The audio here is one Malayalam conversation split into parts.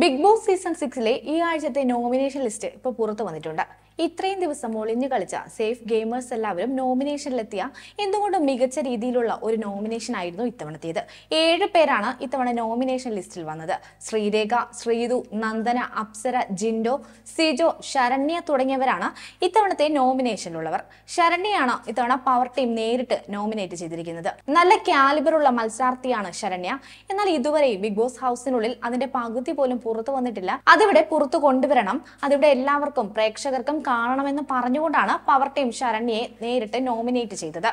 ബിഗ് ബോസ് സീസൺ സിക്സിലെ ഈ ആഴ്ചത്തെ നോമിനേഷൻ ലിസ്റ്റ് ഇപ്പോൾ പുറത്തു വന്നിട്ടുണ്ട് ഇത്രയും ദിവസം ഒളിഞ്ഞു കളിച്ച സേഫ് ഗെയിമേഴ്സ് എല്ലാവരും നോമിനേഷനിലെത്തിയ എന്തുകൊണ്ടും മികച്ച രീതിയിലുള്ള ഒരു നോമിനേഷൻ ആയിരുന്നു ഇത്തവണത്തേത് ഏഴ് പേരാണ് ഇത്തവണ നോമിനേഷൻ ലിസ്റ്റിൽ വന്നത് ശ്രീരേഖ ശ്രീതു നന്ദന അപ്സര ജിൻഡോ സിജോ ശരണ്യ തുടങ്ങിയവരാണ് ഇത്തവണത്തെ നോമിനേഷനിലുള്ളവർ ശരണ്യയാണ് ഇത്തവണ പവർ ടീം നേരിട്ട് നോമിനേറ്റ് ചെയ്തിരിക്കുന്നത് നല്ല കാലിബറുള്ള മത്സരാർത്ഥിയാണ് ശരണ്യ എന്നാൽ ഇതുവരെയും ബിഗ് ബോസ് ഹൗസിനുള്ളിൽ അതിന്റെ പകുതി പോലും പുറത്തു വന്നിട്ടില്ല അതിവിടെ പുറത്തു കൊണ്ടുവരണം അതിവിടെ എല്ലാവർക്കും പ്രേക്ഷകർക്കും കാണണമെന്ന് പറഞ്ഞുകൊണ്ടാണ് പവർ ടീം ശരണ്യെ നേരിട്ട് നോമിനേറ്റ് ചെയ്തത്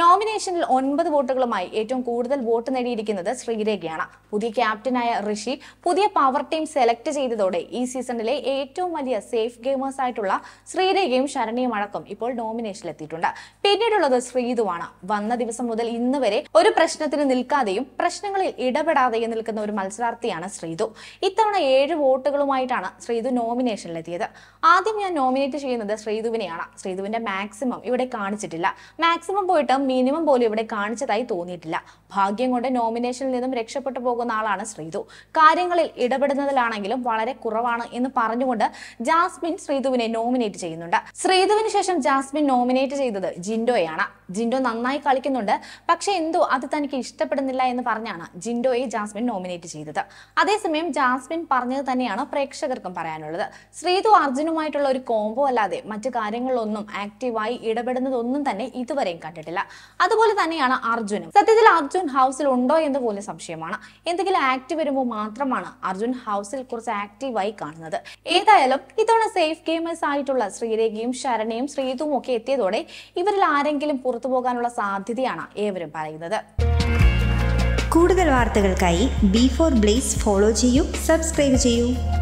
നോമിനേഷനിൽ ഒൻപത് വോട്ടുകളുമായി ഏറ്റവും കൂടുതൽ വോട്ട് നേടിയിരിക്കുന്നത് ശ്രീരേഖയാണ് പുതിയ ക്യാപ്റ്റനായ ഋഷി പുതിയ പവർ ടീം സെലക്ട് ചെയ്തതോടെ ഈ സീസണിലെ ഏറ്റവും വലിയ സേഫ് ഗെയിമേഴ്സ് ആയിട്ടുള്ള ശ്രീരേഖയും ശരണിയും അടക്കം ഇപ്പോൾ നോമിനേഷനിൽ എത്തിയിട്ടുണ്ട് പിന്നീടുള്ളത് ശ്രീതുവാണ് വന്ന ദിവസം മുതൽ ഇന്ന് വരെ ഒരു പ്രശ്നത്തിന് നിൽക്കാതെയും പ്രശ്നങ്ങളിൽ ഇടപെടാതെയും നിൽക്കുന്ന ഒരു മത്സരാർത്ഥിയാണ് ശ്രീതു ഇത്തവണ ഏഴ് വോട്ടുകളുമായിട്ടാണ് ശ്രീതു നോമിനേഷനിലെത്തിയത് ആദ്യം ഞാൻ നോമിനേറ്റ് ചെയ്യുന്നത് ശ്രീതുവിനെയാണ് ശ്രീതുവിന്റെ മാക്സിമം ഇവിടെ കാണിച്ചിട്ടില്ല മാക്സിമം പോയിട്ടും മിനിമം പോലും ഇവിടെ കാണിച്ചതായി തോന്നിയിട്ടില്ല ഭാഗ്യം കൊണ്ട് നോമിനേഷനിൽ നിന്നും രക്ഷപ്പെട്ടു പോകുന്ന ആളാണ് ശ്രീതു കാര്യങ്ങളിൽ ഇടപെടുന്നതിലാണെങ്കിലും വളരെ കുറവാണ് എന്ന് പറഞ്ഞുകൊണ്ട് ജാസ്മിൻ ശ്രീതുവിനെ നോമിനേറ്റ് ചെയ്യുന്നുണ്ട് ശ്രീതുവിന് ശേഷം ജാസ്മിൻ നോമിനേറ്റ് ചെയ്തത് ജിൻഡോയാണ് ജിൻഡോ നന്നായി കളിക്കുന്നുണ്ട് പക്ഷെ എന്തോ അത് തനിക്ക് ഇഷ്ടപ്പെടുന്നില്ല എന്ന് പറഞ്ഞാണ് ജിൻഡോയെ ജാസ്മിൻ നോമിനേറ്റ് ചെയ്തത് അതേസമയം ജാസ്മിൻ പറഞ്ഞത് തന്നെയാണ് പ്രേക്ഷകർക്കും പറയാനുള്ളത് ശ്രീതു അർജുനുമായിട്ടുള്ള ഒരു കോംബോ അല്ലാതെ മറ്റു കാര്യങ്ങളിലൊന്നും ആക്റ്റീവായി ഇടപെടുന്നതൊന്നും തന്നെ ഇതുവരെയും കണ്ടിട്ടില്ല കണ്ടിട്ടില്ല അതുപോലെ തന്നെയാണ് അർജുനും സത്യത്തിൽ അർജുൻ ഹൗസിൽ ഉണ്ടോ എന്ന് പോലും സംശയമാണ് എന്തെങ്കിലും ആക്ട് വരുമ്പോൾ മാത്രമാണ് അർജുൻ ഹൗസിൽ കുറച്ച് ആക്റ്റീവായി കാണുന്നത് ഏതായാലും ഇത്തവണ സേഫ് ഗെയിമേഴ്സ് ആയിട്ടുള്ള ശ്രീരേഖയും ശരണയും ശ്രീതും ഒക്കെ എത്തിയതോടെ ഇവരിൽ ആരെങ്കിലും പുറത്തു പോകാനുള്ള സാധ്യതയാണ് ഏവരും പറയുന്നത് കൂടുതൽ വാർത്തകൾക്കായി ബി ഫോർ ബ്ലേസ് ഫോളോ ചെയ്യൂ സബ്സ്ക്രൈബ് ചെയ്യൂ